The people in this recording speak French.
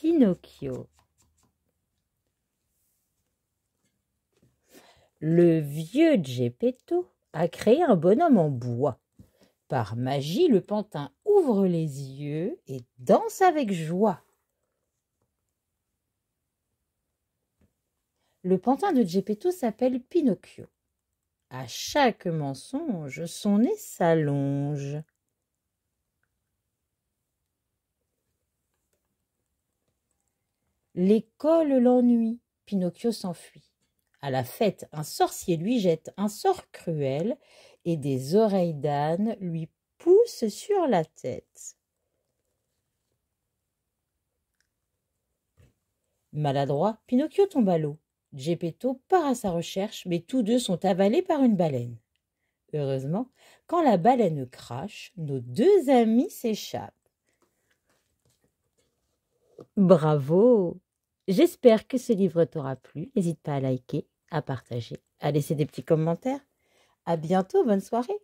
Pinocchio. Le vieux Geppetto a créé un bonhomme en bois. Par magie, le pantin ouvre les yeux et danse avec joie. Le pantin de Geppetto s'appelle Pinocchio. À chaque mensonge, son nez s'allonge. L'école l'ennuie. Pinocchio s'enfuit. À la fête, un sorcier lui jette un sort cruel et des oreilles d'âne lui poussent sur la tête. Maladroit, Pinocchio tombe à l'eau. Geppetto part à sa recherche, mais tous deux sont avalés par une baleine. Heureusement, quand la baleine crache, nos deux amis s'échappent. Bravo J'espère que ce livre t'aura plu. N'hésite pas à liker, à partager, à laisser des petits commentaires. À bientôt, bonne soirée.